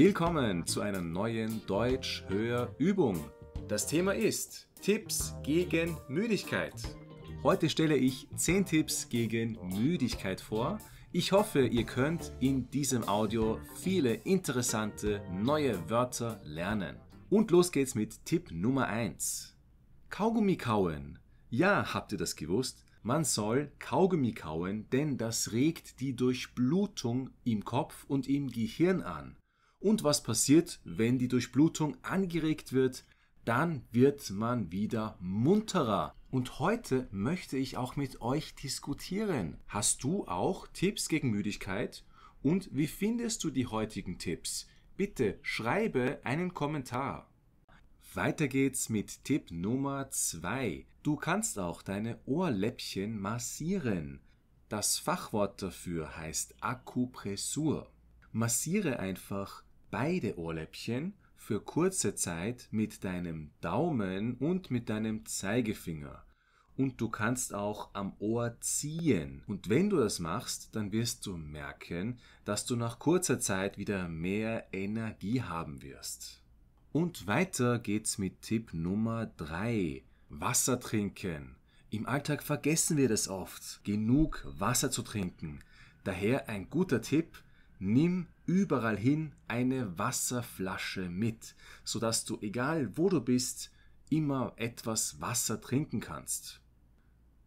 Willkommen zu einer neuen Deutsch-Hörübung. Das Thema ist Tipps gegen Müdigkeit. Heute stelle ich 10 Tipps gegen Müdigkeit vor. Ich hoffe, ihr könnt in diesem Audio viele interessante neue Wörter lernen. Und los geht's mit Tipp Nummer 1. Kaugummi kauen. Ja, habt ihr das gewusst? Man soll Kaugummi kauen, denn das regt die Durchblutung im Kopf und im Gehirn an. Und was passiert, wenn die Durchblutung angeregt wird? Dann wird man wieder munterer. Und heute möchte ich auch mit euch diskutieren. Hast du auch Tipps gegen Müdigkeit? Und wie findest du die heutigen Tipps? Bitte schreibe einen Kommentar. Weiter geht's mit Tipp Nummer 2. Du kannst auch deine Ohrläppchen massieren. Das Fachwort dafür heißt Akupressur. Massiere einfach beide Ohrläppchen für kurze Zeit mit deinem Daumen und mit deinem Zeigefinger. Und du kannst auch am Ohr ziehen. Und wenn du das machst, dann wirst du merken, dass du nach kurzer Zeit wieder mehr Energie haben wirst. Und weiter geht's mit Tipp Nummer 3. Wasser trinken. Im Alltag vergessen wir das oft, genug Wasser zu trinken. Daher ein guter Tipp, nimm überall hin eine Wasserflasche mit, sodass du, egal wo du bist, immer etwas Wasser trinken kannst.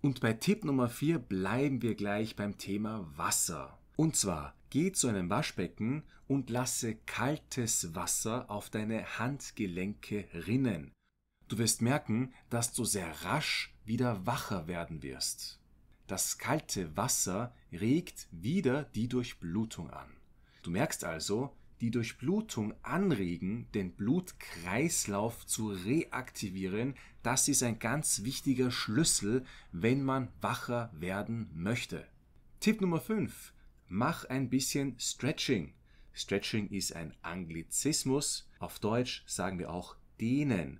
Und bei Tipp Nummer 4 bleiben wir gleich beim Thema Wasser. Und zwar, geh zu einem Waschbecken und lasse kaltes Wasser auf deine Handgelenke rinnen. Du wirst merken, dass du sehr rasch wieder wacher werden wirst. Das kalte Wasser regt wieder die Durchblutung an. Du merkst also, die Durchblutung anregen, den Blutkreislauf zu reaktivieren, das ist ein ganz wichtiger Schlüssel, wenn man wacher werden möchte. Tipp Nummer 5. Mach ein bisschen Stretching. Stretching ist ein Anglizismus. Auf Deutsch sagen wir auch dehnen.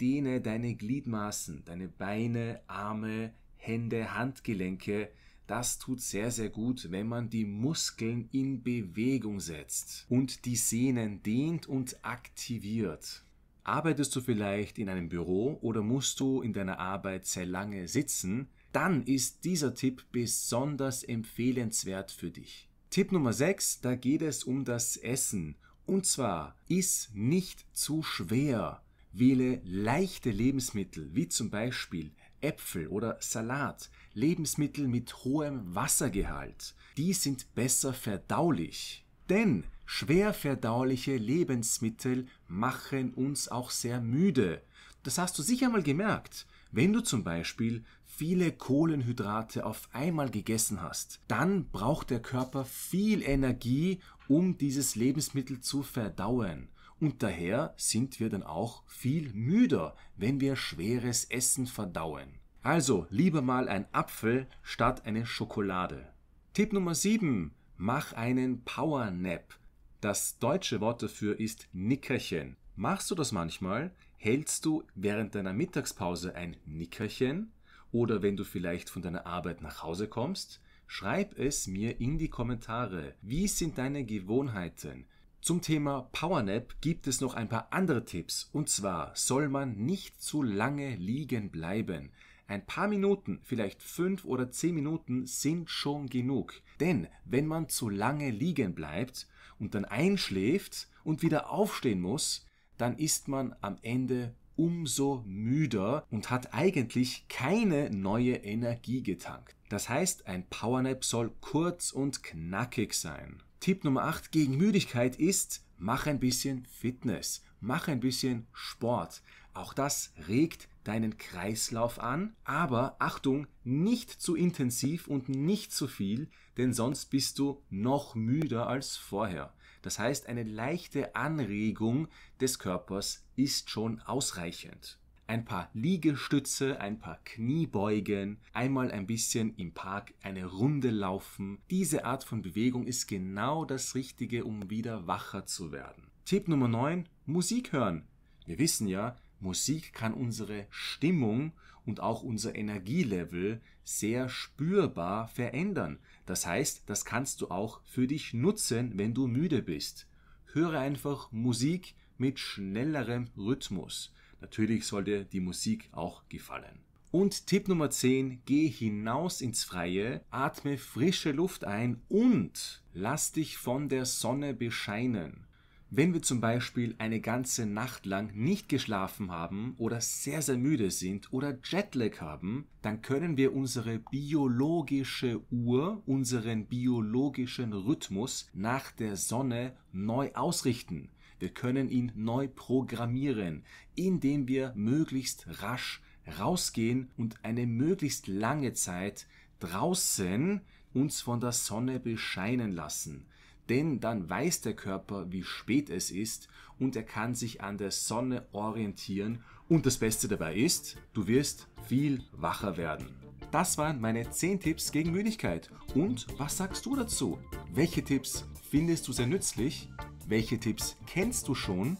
Dehne deine Gliedmaßen, deine Beine, Arme, Hände, Handgelenke. Das tut sehr, sehr gut, wenn man die Muskeln in Bewegung setzt und die Sehnen dehnt und aktiviert. Arbeitest du vielleicht in einem Büro oder musst du in deiner Arbeit sehr lange sitzen, dann ist dieser Tipp besonders empfehlenswert für dich. Tipp Nummer 6, da geht es um das Essen. Und zwar, iss nicht zu schwer. Wähle leichte Lebensmittel, wie zum Beispiel Äpfel oder Salat, Lebensmittel mit hohem Wassergehalt, die sind besser verdaulich. Denn schwer verdauliche Lebensmittel machen uns auch sehr müde. Das hast du sicher mal gemerkt. Wenn du zum Beispiel viele Kohlenhydrate auf einmal gegessen hast, dann braucht der Körper viel Energie, um dieses Lebensmittel zu verdauen und daher sind wir dann auch viel müder, wenn wir schweres Essen verdauen. Also lieber mal ein Apfel statt eine Schokolade. Tipp Nummer 7. Mach einen Powernap. Das deutsche Wort dafür ist Nickerchen. Machst du das manchmal? Hältst du während deiner Mittagspause ein Nickerchen? Oder wenn du vielleicht von deiner Arbeit nach Hause kommst? Schreib es mir in die Kommentare. Wie sind deine Gewohnheiten? Zum Thema Powernap gibt es noch ein paar andere Tipps. Und zwar soll man nicht zu lange liegen bleiben. Ein paar Minuten, vielleicht fünf oder zehn Minuten sind schon genug. Denn wenn man zu lange liegen bleibt und dann einschläft und wieder aufstehen muss, dann ist man am Ende umso müder und hat eigentlich keine neue Energie getankt. Das heißt, ein Powernap soll kurz und knackig sein. Tipp Nummer 8 gegen Müdigkeit ist, mach ein bisschen Fitness, mach ein bisschen Sport. Auch das regt deinen Kreislauf an, aber Achtung, nicht zu intensiv und nicht zu viel, denn sonst bist du noch müder als vorher. Das heißt, eine leichte Anregung des Körpers ist schon ausreichend ein paar Liegestütze, ein paar Kniebeugen, einmal ein bisschen im Park eine Runde laufen. Diese Art von Bewegung ist genau das Richtige, um wieder wacher zu werden. Tipp Nummer 9, Musik hören. Wir wissen ja, Musik kann unsere Stimmung und auch unser Energielevel sehr spürbar verändern. Das heißt, das kannst du auch für dich nutzen, wenn du müde bist. Höre einfach Musik mit schnellerem Rhythmus. Natürlich soll dir die Musik auch gefallen. Und Tipp Nummer 10, geh hinaus ins Freie, atme frische Luft ein und lass dich von der Sonne bescheinen. Wenn wir zum Beispiel eine ganze Nacht lang nicht geschlafen haben oder sehr, sehr müde sind oder Jetlag haben, dann können wir unsere biologische Uhr, unseren biologischen Rhythmus nach der Sonne neu ausrichten. Wir können ihn neu programmieren, indem wir möglichst rasch rausgehen und eine möglichst lange Zeit draußen uns von der Sonne bescheinen lassen. Denn dann weiß der Körper, wie spät es ist und er kann sich an der Sonne orientieren. Und das Beste dabei ist, du wirst viel wacher werden. Das waren meine 10 Tipps gegen Müdigkeit. Und was sagst du dazu? Welche Tipps findest du sehr nützlich welche Tipps kennst du schon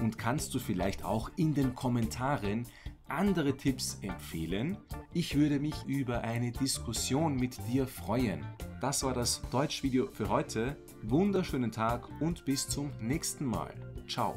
und kannst du vielleicht auch in den Kommentaren andere Tipps empfehlen? Ich würde mich über eine Diskussion mit dir freuen. Das war das Deutschvideo für heute. Wunderschönen Tag und bis zum nächsten Mal. Ciao.